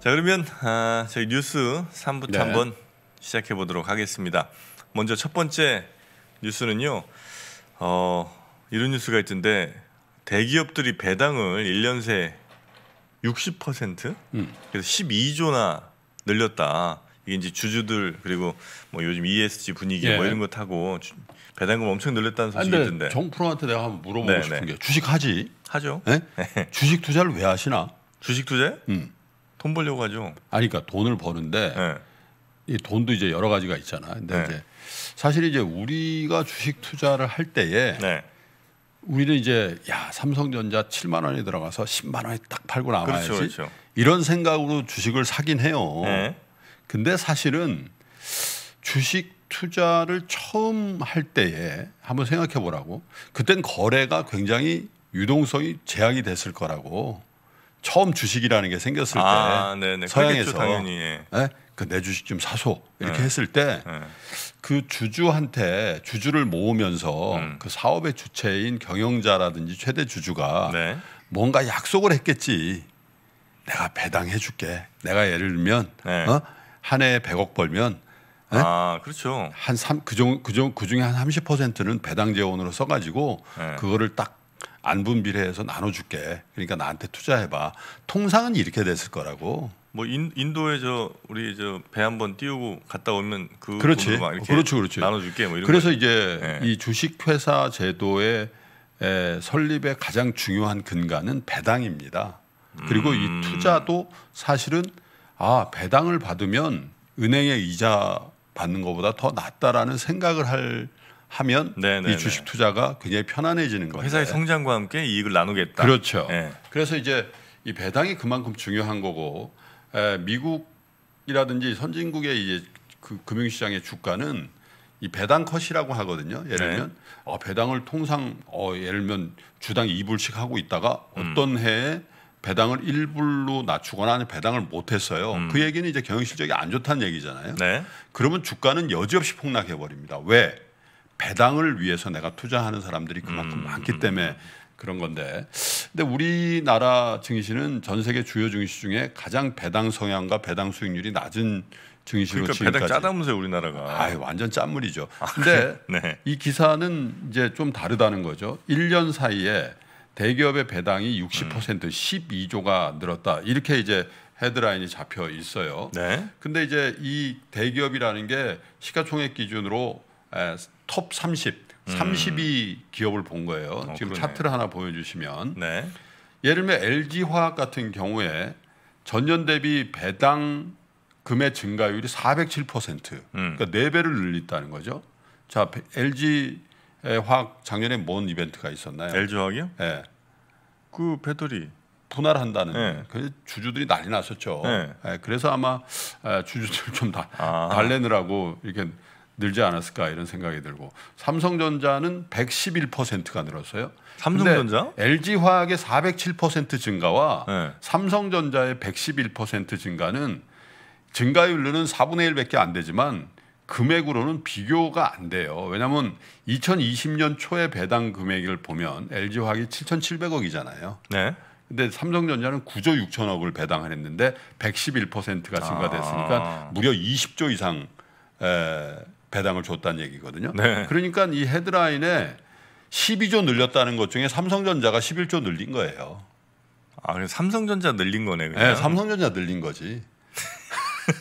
자 그러면 아, 저희 뉴스 3부터 네. 한번 시작해 보도록 하겠습니다. 먼저 첫 번째 뉴스는요. 어, 이런 뉴스가 있던데 대기업들이 배당을 1년 새 60% 음. 그래서 12조나 늘렸다. 이게 이제 주주들 그리고 뭐 요즘 ESG 분위기 뭐 예. 뭐 이런 것하고 주, 배당금 엄청 늘렸다는 소식이 있던데. 정프로한테 내가 한번 물어보고 네네. 네. 싶은 게 주식 하지? 하죠. 네? 주식 투자를 왜 하시나? 주식 투자? 음. 돈 벌려고 하죠. 아니 그러니까 돈을 버는데 네. 이 돈도 이제 여러 가지가 있잖아. 근데 네. 이제 사실 이제 우리가 주식 투자를 할 때에 네. 우리는 이제 야 삼성전자 7만 원이 들어가서 10만 원에 딱 팔고 나와야지 그렇죠, 그렇죠. 이런 생각으로 주식을 사긴 해요. 네. 근데 사실은 주식 투자를 처음 할 때에 한번 생각해 보라고. 그땐 거래가 굉장히 유동성이 제약이 됐을 거라고. 처음 주식이라는 게 생겼을 아, 때 네네. 서양에서 당연히, 예. 네? 그 그내 주식 좀 사소 이렇게 네. 했을 때그 예. 주주한테 주주를 모으면서 음. 그 사업의 주체인 경영자라든지 최대 주주가 네. 뭔가 약속을 했겠지. 내가 배당해 줄게. 내가 예를 들면 네. 어? 한 해에 100억 벌면 네? 아, 그렇죠. 한 3, 그, 중, 그, 중, 그 중에 한 30%는 배당 재원으로 써가지고 네. 그거를 딱 안분비례해서 나눠줄게. 그러니까 나한테 투자해봐. 통상은 이렇게 됐을 거라고. 뭐 인, 인도에 저 우리 저 배 한번 띄우고 갔다 오면 그 그렇지. 막 이렇게 그렇죠그렇죠 나눠줄게. 뭐 이런 그래서 거. 이제 네. 이 주식회사 제도의 에, 설립의 가장 중요한 근간은 배당입니다. 그리고 음. 이 투자도 사실은 아 배당을 받으면 은행의 이자 받는 것보다 더 낫다라는 생각을 할 하면 네네네. 네, 이 주식 네. 투자가 굉장히 편안해지는 거예요. 회사의 성장과 함께 이익을 나누겠다. 그렇죠. 네. 그래서 이제 이 배당이 그만큼 중요한 거고 에, 미국이라든지 선진국의 이제 그 금융시장의 주가는 이 배당 컷이라고 하거든요. 예를 네. 들면 네. 어, 배당을 통상 어, 예를 들면 주당 2불씩 하고 있다가 음. 어떤 해에 배당을 1불로 낮추거나 아니 배당을 못했어요. 음. 그 얘기는 이제 경영 실적이 안 좋다는 얘기잖아요. 네. 그러면 주가는 여지없이 폭락해 버립니다. 왜? 배당을 위해서 내가 투자하는 사람들이 그만큼 음. 많기 음. 때문에 그런 건데. 근데 우리나라 증시는 전 세계 주요 증시 중에 가장 배당 성향과 배당 수익률이 낮은 증시로 그러니까 배당 짜다면서요 우리나라가. 아, 완전 짠물이죠. 아, 근데 네. 이 기사는 이제 좀 다르다는 거죠. 1년 사이에 대기업의 배당이 60% 음. 12조가 늘었다. 이렇게 이제 헤드라인이 잡혀 있어요. 네. 근데 이제 이 대기업이라는 게 시가총액 기준으로 톱 30, 32 음. 기업을 본 거예요. 어, 지금 그러네. 차트를 하나 보여주시면 네. 예를 들면 LG 화학 같은 경우에 전년 대비 배당 금의 증가율이 407%, 음. 그러니까 4 배를 늘렸다는 거죠. 자, LG 화학 작년에 뭔 이벤트가 있었나요? LG 화학이요? 예. 네. 그 배터리 분할한다는 네. 그 주주들이 난리 났었죠. 네. 네. 그래서 아마 주주들 좀 다, 아. 달래느라고 이렇게 늘지 않았을까 이런 생각이 들고 삼성전자는 111%가 늘었어요. 삼성전자? LG 화학의 407% 증가와 네. 삼성전자의 111% 증가는 증가율로는 4분의 1밖에 안 되지만 금액으로는 비교가 안 돼요. 왜냐하면 2020년 초에 배당 금액을 보면 LG 화학이 7,700억이잖아요. 네. 근데 삼성전자는 9조 6천억을 배당했는데 을 111%가 아. 증가됐으니까 아. 무려 20조 이상 에, 배당을 줬다는 얘기거든요. 네. 그러니까 이 헤드라인에 12조 늘렸다는 것 중에 삼성전자가 11조 늘린 거예요. 아, 삼성전자 늘린 거네. 그냥. 네, 삼성전자 늘린 거지.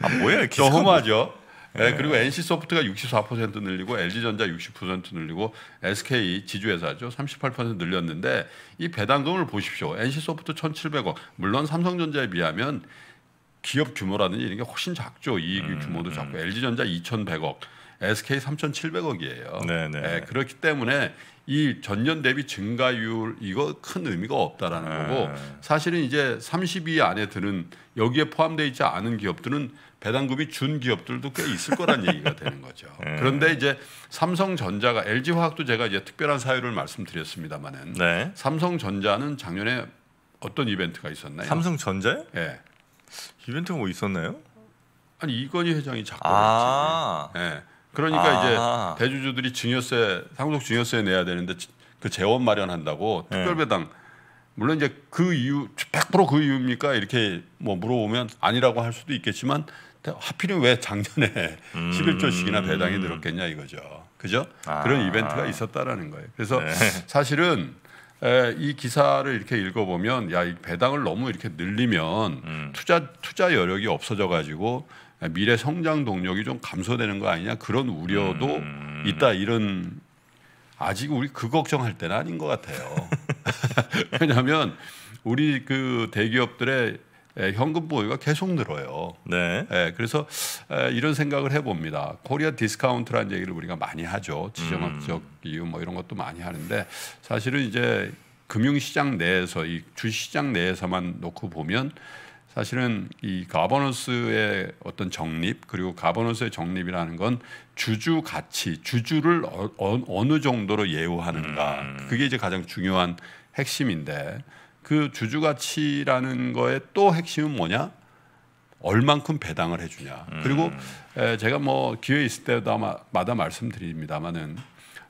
아, 뭐야, 이렇게. 좀하죠 네, 네, 그리고 NC 소프트가 64% 늘리고 LG 전자 60% 늘리고 SK 지주회사죠 38% 늘렸는데 이 배당금을 보십시오. NC 소프트 1,700억 물론 삼성전자에 비하면 기업 규모라든지 이런 게 훨씬 작죠. 이익 음, 규모도 작고 음. LG전자 2,100억, SK 3,700억이에요. 네 그렇기 때문에 이 전년 대비 증가율 이거 큰 의미가 없다라는 네. 거고 사실은 이제 3 2위 안에 드는 여기에 포함되어 있지 않은 기업들은 배당금이 준 기업들도 꽤 있을 거란 얘기가 되는 거죠. 네. 그런데 이제 삼성전자가 LG화학도 제가 이제 특별한 사유를 말씀드렸습니다마는 네. 삼성전자는 작년에 어떤 이벤트가 있었나요? 삼성전자요? 네. 이벤트가 뭐 있었나요? 아니 이건희 회장이 자꾸 아. 했 예. 그러니까 아. 이제 대주주들이 증여세 상속 증여세 내야 되는데 그 재원 마련한다고 네. 특별배당 물론 이제 그 이유 100%그 이유입니까 이렇게 뭐 물어보면 아니라고 할 수도 있겠지만 하필이면 왜 작년에 음. 11조씩이나 배당이 늘었겠냐 이거죠. 그죠? 아. 그런 이벤트가 있었다라는 거예요. 그래서 네. 사실은 에, 예, 이 기사를 이렇게 읽어보면 야 이 배당을 너무 이렇게 늘리면 음. 투자 투자 여력이 없어져 가지고 예, 미래 성장 동력이 좀 감소되는 거 아니냐 그런 우려도 음. 있다 이런 아직 우리 그 걱정할 때는 아닌 것 같아요. 왜냐하면 우리 그 대기업들의 예, 현금 보유가 계속 늘어요. 네. 예, 그래서 이런 생각을 해봅니다. 코리아 디스카운트라는 얘기를 우리가 많이 하죠. 지정학적 음. 이유 뭐 이런 것도 많이 하는데 사실은 이제 금융시장 내에서 이 주시장 내에서만 놓고 보면 사실은 이 가버넌스의 어떤 정립 그리고 가버넌스의 정립이라는 건 주주 가치 주주를 어, 어 느 정도로 예우하는가 음. 그게 이제 가장 중요한 핵심인데 그 주주 가치라는 거에 또 핵심은 뭐냐? 얼만큼 배당을 해주냐. 음. 그리고 에, 제가 뭐 기회 있을 때마다 말씀드립니다만은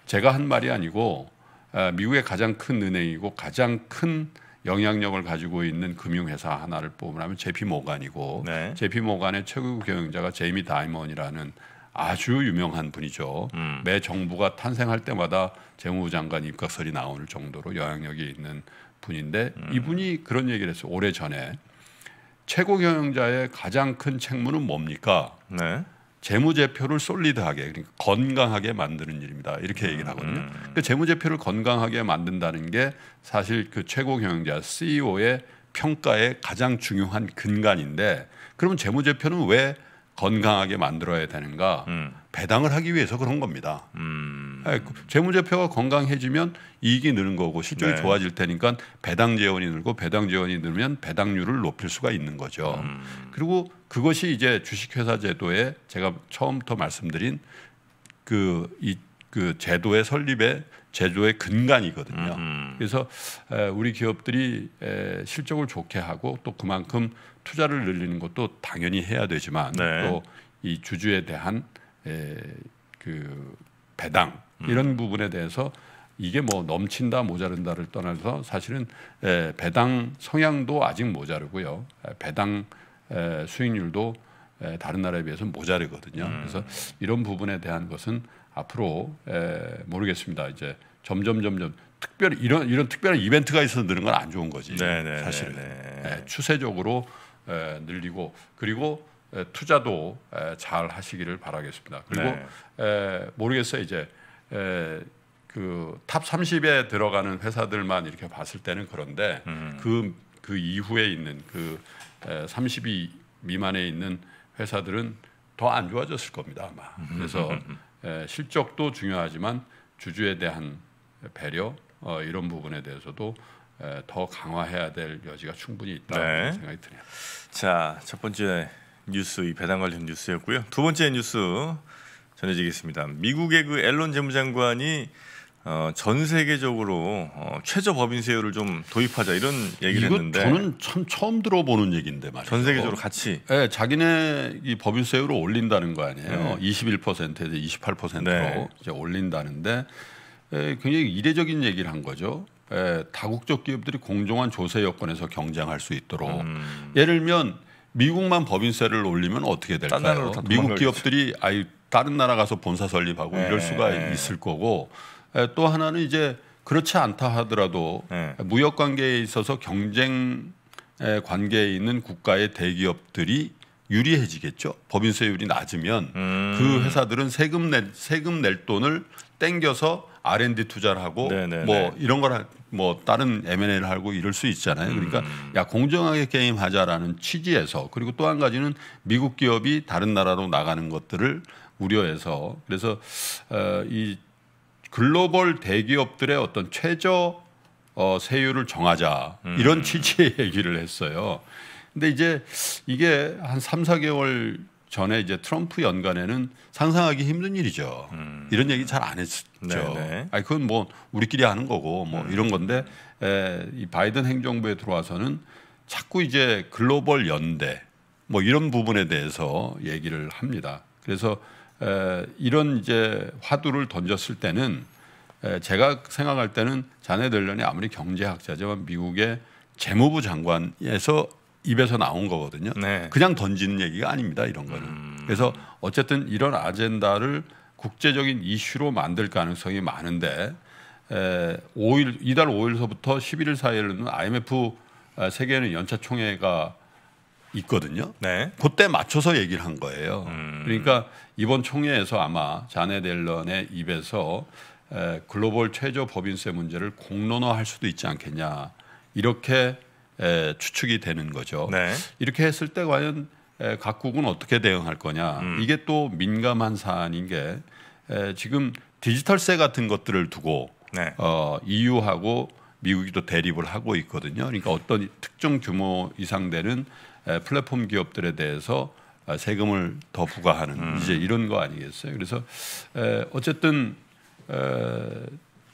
제가 한 말이 아니고 에, 미국의 가장 큰 은행이고 가장 큰 영향력을 가지고 있는 금융회사 하나를 뽑으면 라 제피 모간이고 네. 제피 모간의 최고 경영자가 제이미 다이먼이라는 아주 유명한 분이죠. 음. 매 정부가 탄생할 때마다 재무부 장관 입각설이 나올 정도로 영향력이 있는 분인데 음. 이분이 그런 얘기를 했어요. 오래 전에 최고 경영자의 가장 큰 책무는 뭡니까? 네. 재무제표를 솔리드하게 그러니까 건강하게 만드는 일입니다. 이렇게 얘기를 음, 하거든요. 음, 음. 그 재무제표를 건강하게 만든다는 게 사실 그 최고 경영자 CEO의 평가의 가장 중요한 근간인데 그러면 재무제표는 왜 건강하게 만들어야 되는가 음. 배당을 하기 위해서 그런 겁니다. 음. 예, 그 재무제표가 건강해지면 이익이 느는 거고 실적이 네. 좋아질 테니까 배당 재원이 늘고 배당 재원이 늘면 배당률을 높일 수가 있는 거죠. 음. 그리고 그것이 이제 주식회사 제도에 제가 처음부터 말씀드린 그, 이, 그 제도의 설립에 제조의 근간이거든요. 음 그래서 우리 기업들이 실적을 좋게 하고 또 그만큼 투자를 늘리는 것도 당연히 해야 되지만 네. 또이 주주에 대한 그 배당 음. 이런 음. 부분에 대해서 이게 뭐 넘친다 모자른다를 떠나서 사실은 배당 성향도 아직 모자르고요. 배당 수익률도 다른 나라에 비해서 모자르거든요. 음. 그래서 이런 부분에 대한 것은 앞으로 모르겠습니다. 이제 점점 점점 특별히 이런 이런 특별한 이벤트가 있어서 늘는 건 안 좋은 거지 네네, 네, 사실은 네네. 네, 네. 예, 추세적으로 에, 예, 늘리고 그리고 에, 예, 투자도 에, 잘 하시기를 바라겠습니다. 그리고 네. 에, 모르겠어요 이제 에, 그탑 30에 들어가는 회사들만 이렇게 봤을 때는 그런데 그그 음. 그, 그 이후에 있는 그 에, 30위 미만에 있는 회사들은 더 안 좋아졌을 겁니다 아마. 그래서 에, 음. 실적도 중요하지만 주주에 대한 배려 어, 이런 부분에 대해서도 에, 더 강화해야 될 여지가 충분히 있다 네. 생각이 드네요. 자, 첫 번째 뉴스 이 배당 관련 뉴스였고요. 두 번째 뉴스 전해지겠습니다. 미국의 그 앨런 재무장관이 어, 전 세계적으로 어, 최저 법인세율을 좀 도입하자 이런 얘기를 했는데 저는 참 처음 들어보는 얘기인데 말이에전 세계적으로 같이 네, 자기네 이 법인세율을 올린다는 거 아니에요. 네. 21%에서 28%로 네. 이제 올린다는데 예, 굉장히 이례적인 얘기를 한 거죠. 에, 예, 다국적 기업들이 공정한 조세 여건에서 경쟁할 수 있도록 음. 예를 들면 미국만 법인세를 올리면 어떻게 될까요? 미국 기업들이 아이 다른 나라 가서 본사 설립하고 네. 이럴 수가 네. 있을 거고 에, 예, 또 하나는 이제 그렇지 않다 하더라도 네. 무역 관계에 있어서 경쟁 관계에 있는 국가의 대기업들이 유리해지겠죠. 법인세율이 낮으면 음. 그 회사들은 세금 낼 세금 낼 돈을 땡겨서 R&D 투자를 하고 네네네. 네, 뭐 네. 이런 걸 뭐 다른 M&A를 하고 이럴 수 있잖아요. 그러니까 음. 야 공정하게 게임하자라는 취지에서 그리고 또 한 가지는 미국 기업이 다른 나라로 나가는 것들을 우려해서 그래서 어, 이 글로벌 대기업들의 어떤 최저 어, 세율을 정하자 음. 이런 취지의 얘기를 했어요. 근데 이제 이게 한 3, 4개월 전에 이제 트럼프 연간에는 상상하기 힘든 일이죠. 음. 이런 얘기 잘 안 했죠. 네, 네. 아니 그건 뭐 우리끼리 하는 거고 뭐 음. 이런 건데 에, 이 바이든 행정부에 들어와서는 자꾸 이제 글로벌 연대 뭐 이런 부분에 대해서 얘기를 합니다. 그래서 에, 이런 이제 화두를 던졌을 때는 에, 제가 생각할 때는 자네 들런이 아무리 경제학자지만 미국의 재무부 장관에서 입에서 나온 거거든요. 네. 그냥 던지는 얘기가 아닙니다. 이런 거는. 음. 그래서 어쨌든 이런 아젠다를 국제적인 이슈로 만들 가능성이 많은데 에, 5일 이달 5일서부터 11일 사이에는 IMF 아, 세계는 연차 총회가 있거든요. 네. 그때 맞춰서 얘기를 한 거예요. 음. 그러니까 이번 총회에서 아마 자네 델런의 입에서 에, 글로벌 최저 법인세 문제를 공론화할 수도 있지 않겠냐 이렇게 에, 추측이 되는 거죠. 네. 이렇게 했을 때 과연 에, 각국은 어떻게 대응할 거냐. 음. 이게 또 민감한 사안인 게 에, 지금 디지털세 같은 것들을 두고 네. 어, EU하고 미국이 또 대립을 하고 있거든요. 그러니까 어떤 특정 규모 이상 되는 에, 플랫폼 기업들에 대해서 아, 세금을 더 부과하는 음. 이제 이런 거 아니겠어요? 그래서 에, 어쨌든 에,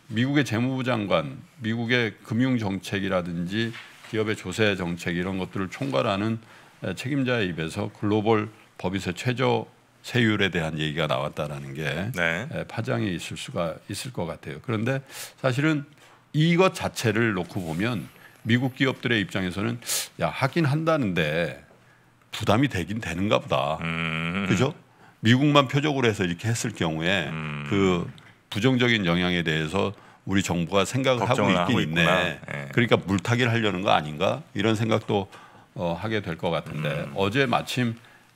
미국의 재무부 장관, 미국의 금융 정책이라든지 기업의 조세 정책 이런 것들을 총괄하는 책임자의 입에서 글로벌 법인세 최저 세율에 대한 얘기가 나왔다라는 게 네. 파장이 있을 수가 있을 것 같아요. 그런데 사실은 이것 자체를 놓고 보면 미국 기업들의 입장에서는 야 하긴 한다는데 부담이 되긴 되는가 보다. 음. 그죠? 미국만 표적으로 해서 이렇게 했을 경우에 음. 그 부정적인 영향에 대해서 우리 정부가 생각을 하고 있긴 하고 있네. 예. 그러니까 물타기를 하려는 거 아닌가 이런 생각도 어, 하게 될 것 같은데 음. 어제 마침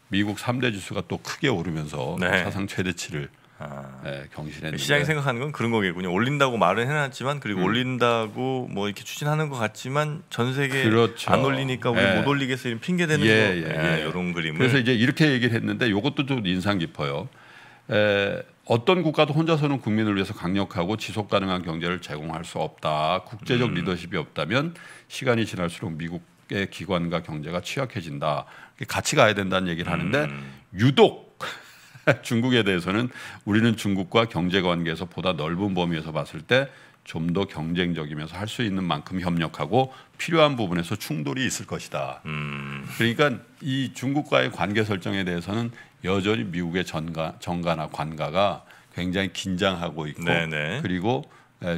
미국 3대 지수가 또 크게 오르면서 네. 사상 최대치를 아. 네, 경신했는데 시장이 생각하는 건 그런 거겠군요. 올린다고 말은 해놨지만 그리고 음. 올린다고 뭐 이렇게 추진하는 것 같지만 전 세계 그렇죠. 안 올리니까 우리 예. 못 올리겠어 요 핑계 대는 예, 거. 예, 예, 이런 예. 그림을 그래서 이제 이렇게 얘기를 했는데 이것도 좀 인상 깊어요. 에, 어떤 국가도 혼자서는 국민을 위해서 강력하고 지속 가능한 경제를 제공할 수 없다. 국제적 음. 리더십이 없다면 시간이 지날수록 미국의 기관과 경제가 취약해진다. 같이 가야 된다는 얘기를 하는데 음. 유독 중국에 대해서는 우리는 중국과 경제 관계에서 보다 넓은 범위에서 봤을 때 좀 더 경쟁적이면서 할 수 있는 만큼 협력하고 필요한 부분에서 충돌이 있을 것이다. 음. 그러니까 이 중국과의 관계 설정에 대해서는 여전히 미국의 전가, 정가나 관가가 굉장히 긴장하고 있고 네네. 그리고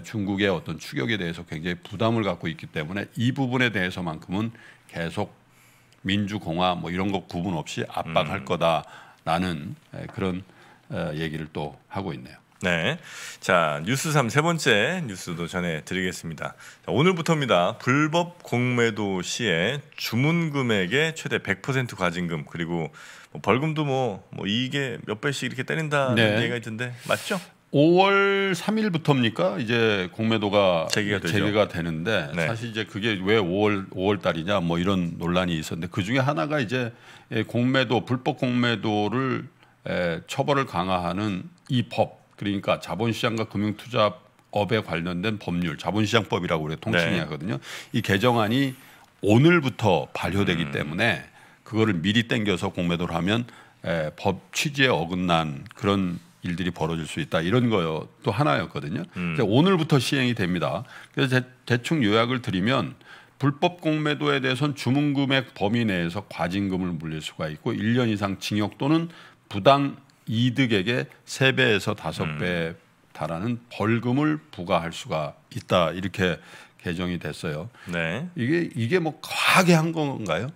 중국의 어떤 추격에 대해서 굉장히 부담을 갖고 있기 때문에 이 부분에 대해서만큼은 계속 민주공화 뭐 이런 것 구분 없이 압박할 음. 거다라는 그런 얘기를 또 하고 있네요. 네. 자, 뉴스 3 세 번째 뉴스도 전해 드리겠습니다. 자, 오늘부터입니다. 불법 공매도 시에 주문 금액의 최대 100% 과징금 그리고 뭐 벌금도 뭐, 뭐 이게 몇 배씩 이렇게 때린다는 네. 얘기가 있던데 맞죠? 5월 3일부터입니까? 이제 공매도가 제기가 재개가 되는데 네. 사실 이제 그게 왜 5월 5월 달이냐 뭐 이런 논란이 있었는데 그 중에 하나가 이제 예, 공매도 불법 공매도를 에, 예, 처벌을 강화하는 이법 그러니까 자본시장과 금융투자업에 관련된 법률 자본시장법이라고 우리가 통칭이 네. 하거든요. 이 개정안이 오늘부터 발효되기 음. 때문에 그거를 미리 땡겨서 공매도를 하면 에, 법 취지에 어긋난 그런 일들이 벌어질 수 있다 이런 거요 또 하나였거든요. 음. 오늘부터 시행이 됩니다. 그래서 대, 충 요약을 드리면 불법 공매도에 대해선 주문금액 범위 내에서 과징금을 물릴 수가 있고 1년 이상 징역 또는 부당 이득에게3배에서 다섯 음. 배 달하는 벌금을 부과할 수가 있다. 이렇게 개정이 됐어요. 네. 이게 이게 뭐 과하게 한 건가요?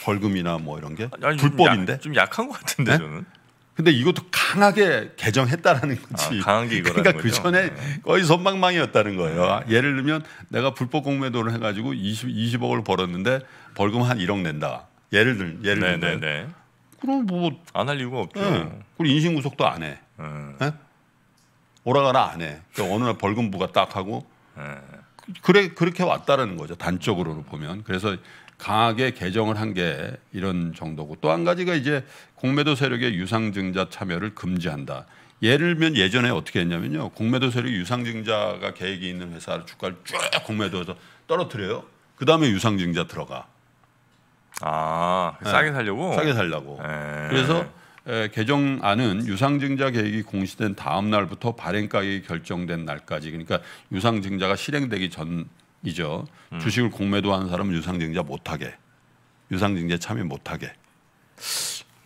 벌금이나 뭐 이런 게 아니, 불법인데 야, 좀, 약한 것 같은데 네? 저는. 근데 이것도 강하게 개정했다라는 아, 거지. 아, 강한 게 그러니까 이거라는 그러니까 그 전에 네. 거의 선방망이였다는 거예요. 네. 예를 들면 내가 불법 공매도를 해가지고 20 20억을 벌었는데 벌금 한 1억 낸다. 예를 들 예를 네, 들면 네, 네. 그럼 뭐 안할 뭐 이유가 없죠. 예. 그리고 인신 구속도 안 해. 예. 오라가라 안 해. 그러니까 어느 날 벌금부가 딱 하고 그래 그렇게 왔다라는 거죠. 단적으로 보면 그래서 강하게 개정을 한 게 이런 정도고 또 한 가지가 이제 공매도 세력의 유상증자 참여를 금지한다. 예를 들면 예전에 어떻게 했냐면요. 공매도 세력 유상증자가 계획이 있는 회사를 주가를 쭉 공매도에서 떨어뜨려요. 그다음에 유상증자 들어가. 아 네. 싸게 살려고. 싸게 살려고. 에이. 네. 그래서 에, 예, 개정안은 유상증자 계획이 공시된 다음 날부터 발행 가격이 결정된 날까지 그러니까 유상증자가 실행되기 전이죠. 음. 주식을 공매도하는 사람은 유상증자 못하게, 유상증자 참여 못하게.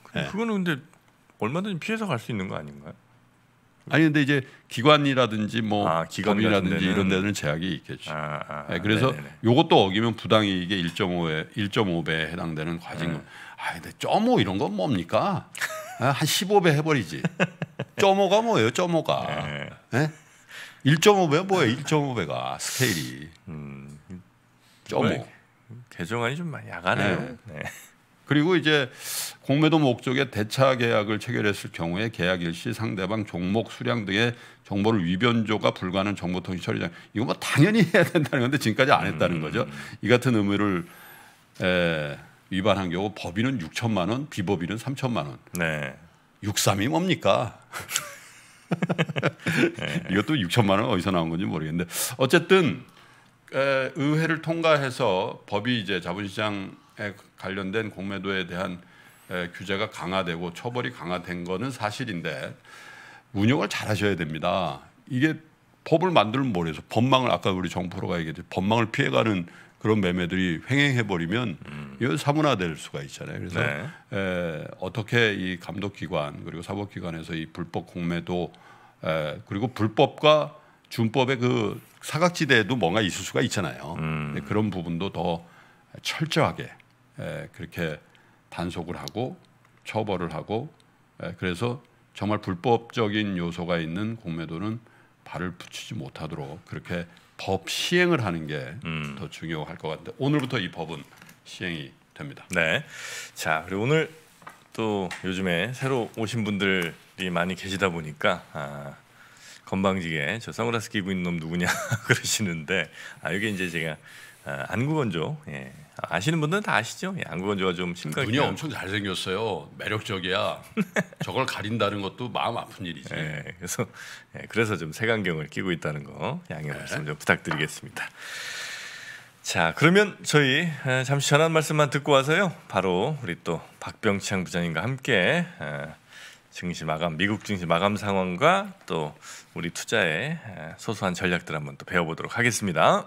그, 그거는 근데 얼마든지 피해서 갈 수 있는 거 아닌가요? 아니 근데 이제 기관이라든지 뭐 아, 기관이라든지 이런 데는 제약이 있겠죠. 아, 아, 아, 네, 그래서 요것도 어기면 부당이익의 1 5배 1.5배에 해당되는 과징금. 네. 아 근데 점오 이런 건 뭡니까? 아, 한 15배 해버리지. 점오가 뭐예요? 점오가. 네. 네? 1.5배 뭐예요? 1.5배가 스케일이. 음. 점오. 뭐, 개정안이 좀 많이 야가네요. 네. 네. 그리고 이제 공매도 목적의 대차 계약을 체결했을 경우에 계약 일시 상대방 종목 수량 등의 정보를 위변조가 불가하는 정보통신 처리장 이거 뭐 당연히 해야 된다는 건데 지금까지 안 했다는 음. 거죠. 이 같은 의무를 에, 위반한 경우 법인은 6천만 원, 비법인은 3천만 원. 네. 63이 뭡니까? 네. 이것도 6천만 원 어디서 나온 건지 모르겠는데 어쨌든 에, 의회를 통과해서 법이 이제 자본시장 관련된 공매도에 대한 규제가 강화되고 처벌이 강화된 거는 사실인데 운영을 잘 하셔야 됩니다. 이게 법을 만들면 뭐래서 법망을 아까 우리 정프로가 얘기했죠. 법망을 피해가는 그런 매매들이 횡행해버리면 음. 이거 사문화될 수가 있잖아요. 그래서 네. 에, 어떻게 이 감독기관 그리고 사법기관에서 이 불법 공매도 에, 그리고 불법과 준법의 그 사각지대에도 뭔가 있을 수가 있잖아요. 음. 네, 그런 부분도 더 철저하게 그렇게 단속을 하고 처벌을 하고 그래서 정말 불법적인 요소가 있는 공매도는 발을 붙이지 못하도록 그렇게 법 시행을 하는 게더 음. 중요할 것 같은데 오늘부터 이 법은 시행이 됩니다. 네. 자, 그리고 오늘 또 요즘에 새로 오신 분들이 많이 계시다 보니까 아, 건방지게 저 선글라스 끼고 있는 놈 누구냐 그러시는데 아 이게 이제 제가 어, 안구건조. 예. 아시는 분들은 다 아시죠? 예, 안구건조가 좀 심각해요. 눈이 엄청 잘생겼어요. 매력적이야. 저걸 가린다는 것도 마음 아픈 일이지. 예, 그래서 예, 그래서 좀 색안경을 끼고 있다는 거 양해 네. 말씀 좀 부탁드리겠습니다. 자, 그러면 저희 어, 잠시 전한 말씀만 듣고 와서요. 바로 우리 또 박병창 부장님과 함께 어, 증시 마감, 미국 증시 마감 상황과 또 우리 투자의 소소한 전략들 한번 또 배워보도록 하겠습니다.